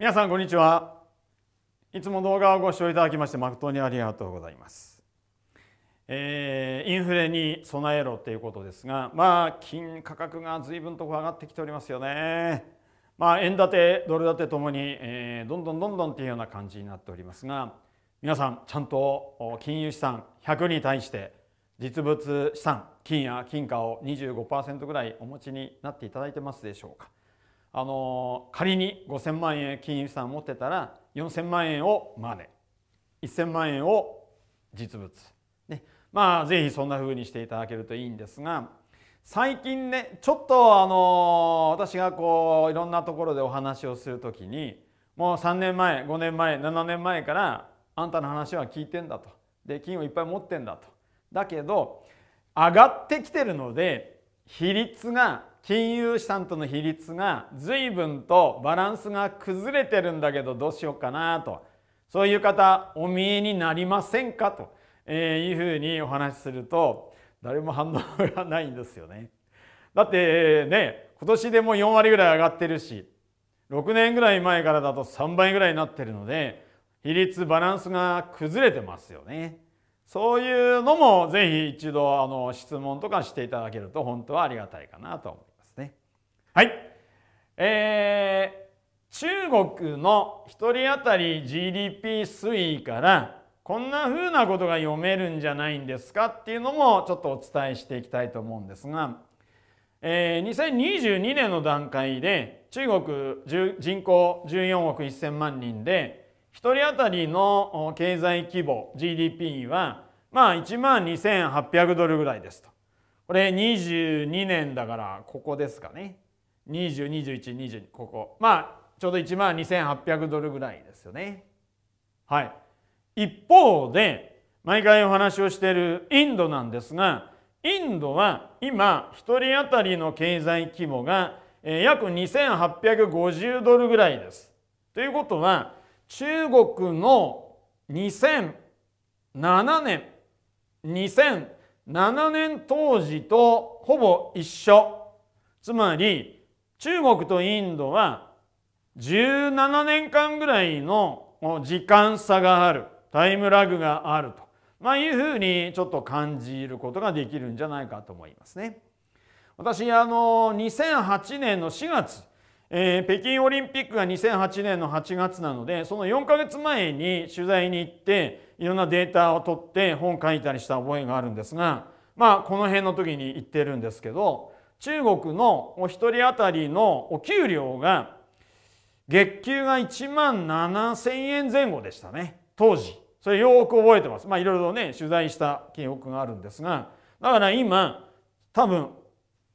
皆さんこんにちはいつも動画をご視聴いただきまして誠にありがとうございます、えー、インフレに備えろということですがまあ金価格が随分と上がってきておりますよねまあ円建てドル建てともに、えー、どんどんどんどんっていうような感じになっておりますが皆さんちゃんと金融資産100に対して実物資産金や金貨を25%ぐらいお持ちになっていただいてますでしょうかあの仮に5,000万円金融資産を持ってたら4,000万円をマネ1,000万円を実物、ね、まあ是非そんなふうにしていただけるといいんですが最近ねちょっとあの私がこういろんなところでお話をするときにもう3年前5年前7年前からあんたの話は聞いてんだとで金をいっぱい持ってんだとだけど上がってきてるので比率が金融資産との比率が随分とバランスが崩れてるんだけどどうしようかなとそういう方お見えになりませんかと、えいうふうにお話しすると誰も反応がないんですよね。だってね今年でも4割ぐらい上がってるし6年ぐらい前からだと3倍ぐらいになってるので比率バランスが崩れてますよね。そういうのもぜひ一度あの質問とかしていただけると本当はありがたいかなとはい。えー、中国の1人当たり GDP 推移からこんな風なことが読めるんじゃないんですかっていうのもちょっとお伝えしていきたいと思うんですが、えー、2022年の段階で中国人口14億1000万人で1人当たりの経済規模 GDP はまあ1万2800ドルぐらいですと。これ22年だからここですかね。202122ここまあちょうど1万2800ドルぐらいですよねはい一方で毎回お話をしているインドなんですがインドは今1人当たりの経済規模が約2850ドルぐらいです。ということは中国の2007年2007年当時とほぼ一緒つまり中国とインドは17年間ぐらいの時間差があるタイムラグがあると、まあ、いうふうにちょっと感じることができるんじゃないかと思いますね。私あの2008年の4月、えー、北京オリンピックが2008年の8月なのでその4か月前に取材に行っていろんなデータを取って本書いたりした覚えがあるんですがまあこの辺の時に行ってるんですけど中国のお一人当たりのお給料が月給が1万7,000円前後でしたね当時それよく覚えてますまあいろいろね取材した記憶があるんですがだから今多分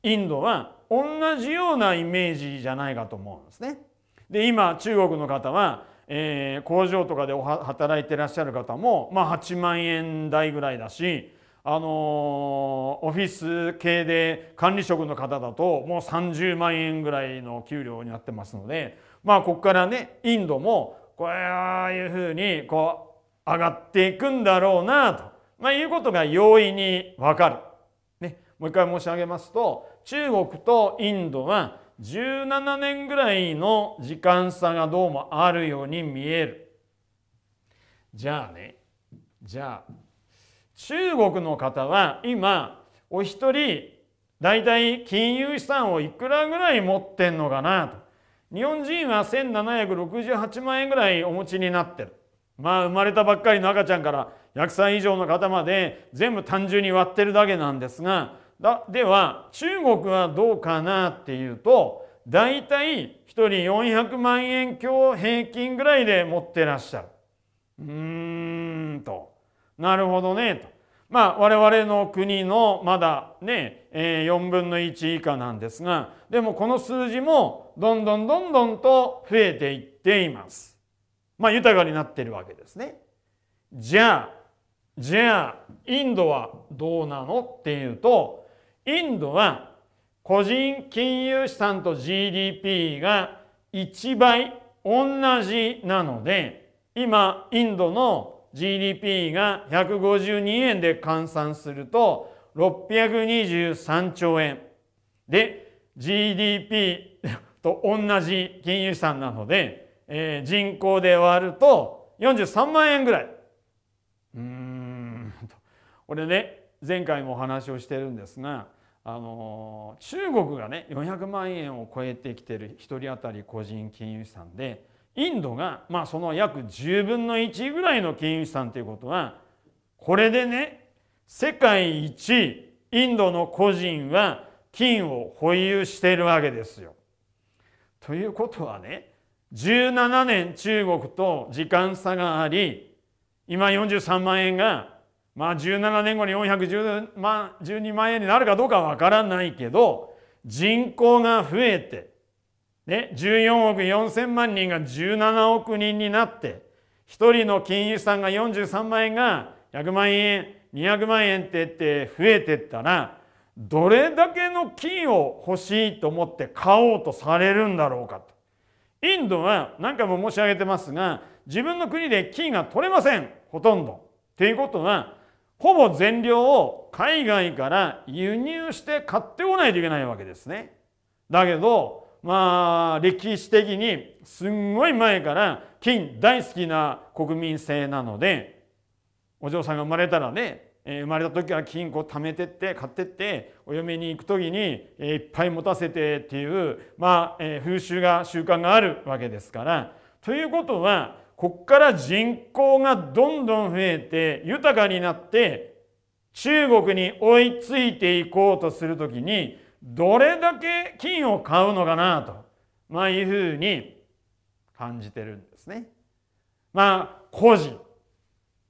インドは同じようなイメージじゃないかと思うんですね。で今中国の方は、えー、工場とかで働いてらっしゃる方も、まあ、8万円台ぐらいだしあのオフィス系で管理職の方だともう30万円ぐらいの給料になってますのでまあここからねインドもこういうふうにこう上がっていくんだろうなと、まあ、いうことが容易にわかる。ね、もう一回申し上げますと中国とインドは17年ぐらいの時間差がどうもあるように見える。じゃあねじゃあ中国の方は今お一人大体金融資産をいくらぐらい持ってんのかなと日本人は1768万円ぐらいお持ちになってるまあ生まれたばっかりの赤ちゃんから100歳以上の方まで全部単純に割ってるだけなんですがだでは中国はどうかなっていうと大体一人400万円強平均ぐらいで持ってらっしゃるうーんとなるほどねと。まあ我々の国のまだね、え4分の1以下なんですがでもこの数字もどんどんどんどんと増えていっています。まあ豊かになってるわけですね。じゃあじゃあインドはどうなのっていうとインドは個人金融資産と GDP が1倍同じなので今インドの GDP が152円で換算すると623兆円で GDP と同じ金融資産なので、えー、人口で割ると43万円ぐらい。うーんとこれね前回もお話をしてるんですが、あのー、中国がね400万円を超えてきてる1人当たり個人金融資産でインドが、まあ、その約10分の1ぐらいの金融資産ということはこれでね世界一インドの個人は金を保有しているわけですよ。ということはね17年中国と時間差があり今43万円が、まあ、17年後に412万円になるかどうかは分からないけど人口が増えてね、14億4000万人が17億人になって1人の金融資産が43万円が100万円200万円ってって増えてったらどれだけの金を欲しいと思って買おうとされるんだろうかと。インドは何回も申し上げてますが自分の国で金が取れませんほとんど。ということはほぼ全量を海外から輸入して買ってこないといけないわけですね。だけどまあ、歴史的にすんごい前から金大好きな国民性なのでお嬢さんが生まれたらね生まれた時は金庫貯めてって買ってってお嫁に行く時にいっぱい持たせてっていう、まあ、風習が習慣があるわけですから。ということはこっから人口がどんどん増えて豊かになって中国に追いついていこうとする時にどれだけ金を買うのかなと、まあ、いうふうに感じてるんですね。まあ個人、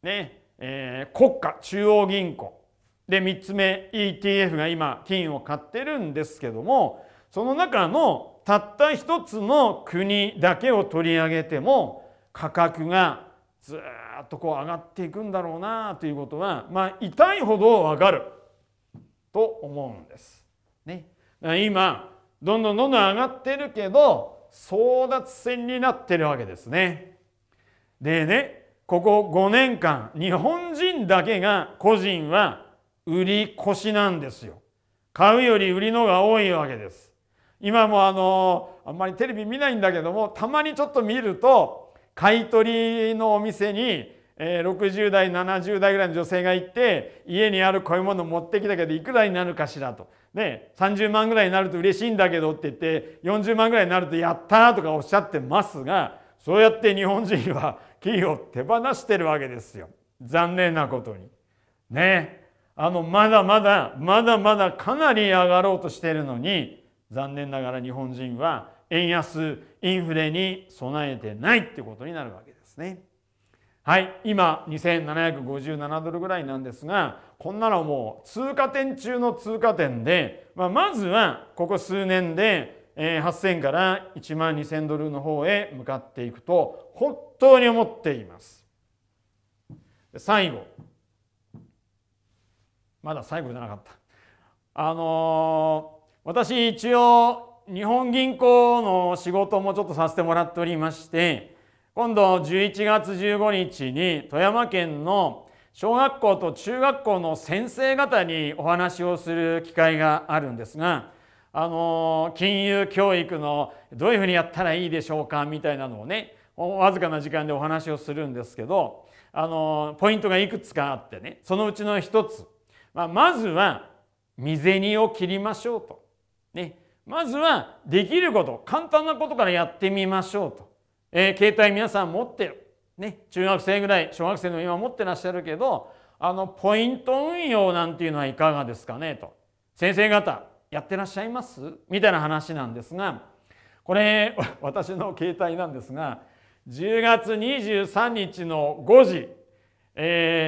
ねえー、国家中央銀行で3つ目 ETF が今金を買ってるんですけどもその中のたった一つの国だけを取り上げても価格がずっとこう上がっていくんだろうなということはまあ痛いほどわかると思うんです。ね、今どんどんどんどん上がってるけど争奪戦になってるわけですね。でねここ5年間日本人だけが個人は売り越しなんですよ。買うより売りのが多いわけです。今もあのあんまりテレビ見ないんだけどもたまにちょっと見ると買い取りのお店に、60代70代ぐらいの女性が行って家にあるこういうもの持ってきたけどいくらになるかしらとね、30万ぐらいになると嬉しいんだけどって言って40万ぐらいになるとやったとかおっしゃってますがそうやって日本人は企業を手放してるわけですよ残念なことに。ねあのまだまだまだまだかなり上がろうとしてるのに残念ながら日本人は円安インフレに備えてないってことになるわけですね。はい、今2757ドルぐらいなんですがこんなのもう通過点中の通過点で、まあ、まずはここ数年で8,000から1万2,000ドルの方へ向かっていくと本当に思っています。最後まだ最後じゃなかった。あのー、私一応日本銀行の仕事もちょっとさせてもらっておりまして今度11月15日に富山県の小学校と中学校の先生方にお話をする機会があるんですがあの金融教育のどういうふうにやったらいいでしょうかみたいなのをねわずかな時間でお話をするんですけどあのポイントがいくつかあってねそのうちの一つ、まあ、まずは身銭を切りましょうと、ね、まずはできること簡単なことからやってみましょうと。えー、携帯皆さん持ってる、ね、中学生ぐらい小学生の今持ってらっしゃるけどあのポイント運用なんていうのはいかがですかねと先生方やってらっしゃいますみたいな話なんですがこれ 私の携帯なんですが10月23日の5時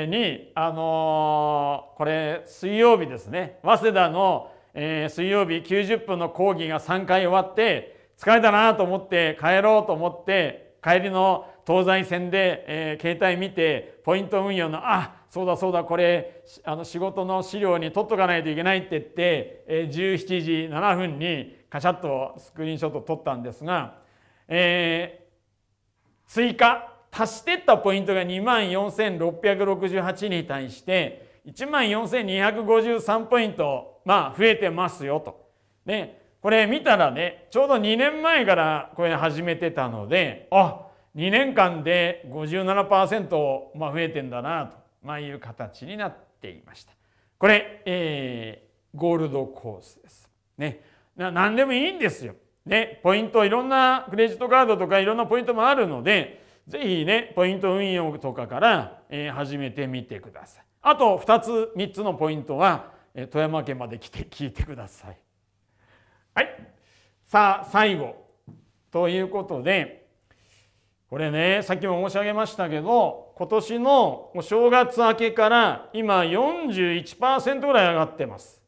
に、あのこれ水曜日ですね早稲田の水曜日90分の講義が3回終わって疲れたなと思って帰ろうと思って帰りの東西線で、えー、携帯見てポイント運用のあそうだそうだこれあの仕事の資料に取っとかないといけないって言って、えー、17時7分にカシャッとスクリーンショット撮ったんですが、えー、追加足してったポイントが2万4668に対して1万4253ポイントまあ増えてますよと。ねこれ見たらねちょうど2年前からこれ始めてたのであ2年間で57%、まあ、増えてんだなと、まあ、いう形になっていました。これ、えー、ゴールドコースです。ね、な何でもいいんですよ。ね、ポイントいろんなクレジットカードとかいろんなポイントもあるので是非ねポイント運用とかから、えー、始めてみてください。あと2つ3つのポイントは、え富山県まで来て聞いてください。はい。さあ、最後。ということで、これね、さっきも申し上げましたけど、今年のお正月明けから今41%ぐらい上がってます。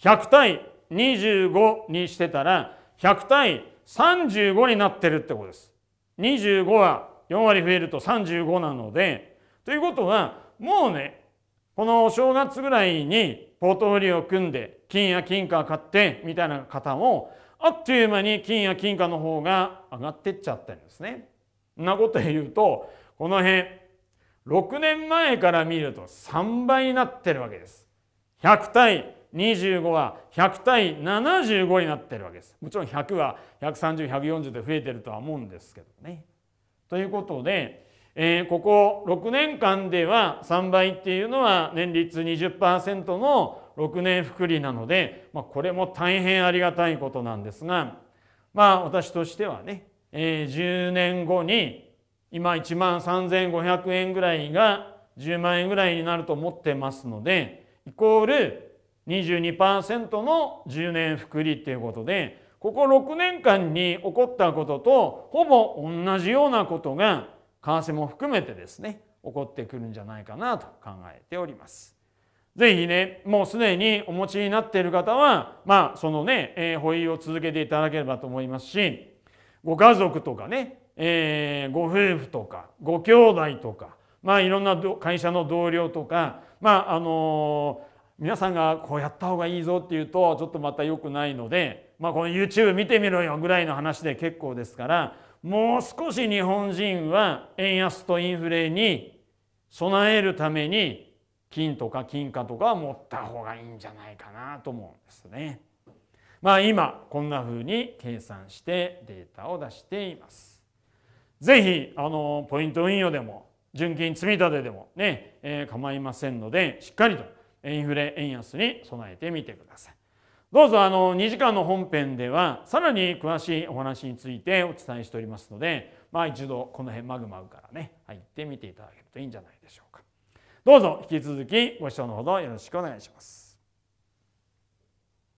100対25にしてたら、100対35になってるってことです。25は4割増えると35なので、ということは、もうね、このお正月ぐらいにポートフォリオを組んで金や金貨買ってみたいな方もあっという間に金や金貨の方が上がってっちゃってるんですね。んなこと言うとこの辺6年前から見ると3倍になってるわけです。100対25は100対75になってるわけです。もちろん100は130、140で増えてるとは思うんですけどね。ということでえー、ここ6年間では3倍っていうのは年率20%の6年複利なので、まあ、これも大変ありがたいことなんですがまあ私としてはね、えー、10年後に今1万3500円ぐらいが10万円ぐらいになると思ってますのでイコール22%の10年複利っていうことでここ6年間に起こったこととほぼ同じようなことが為替も含めてですね起こってくるんじゃないかなと考えております。ぜひねもうすでにお持ちになっている方はまあそのね、えー、保有を続けていただければと思いますしご家族とかね、えー、ご夫婦とかご兄弟とかまあいろんな会社の同僚とかまああのー、皆さんがこうやった方がいいぞっていうとちょっとまた良くないので、まあ、この YouTube 見てみろよぐらいの話で結構ですからもう少し日本人は円安とインフレに備えるために金とか金貨とかは持った方がいいんじゃないかなと思うんですね。まあ今こんな風に計算してデータを出しています。ぜひあのポイント運用でも純金積み立てでもね、えー、構いませんのでしっかりとインフレ円安に備えてみてください。どうぞあの2時間の本編ではさらに詳しいお話についてお伝えしておりますので、まあ、一度この辺マグマウからね入ってみていただけるといいんじゃないでしょうか。どうぞ引き続きご視聴のほどよろしくお願いします。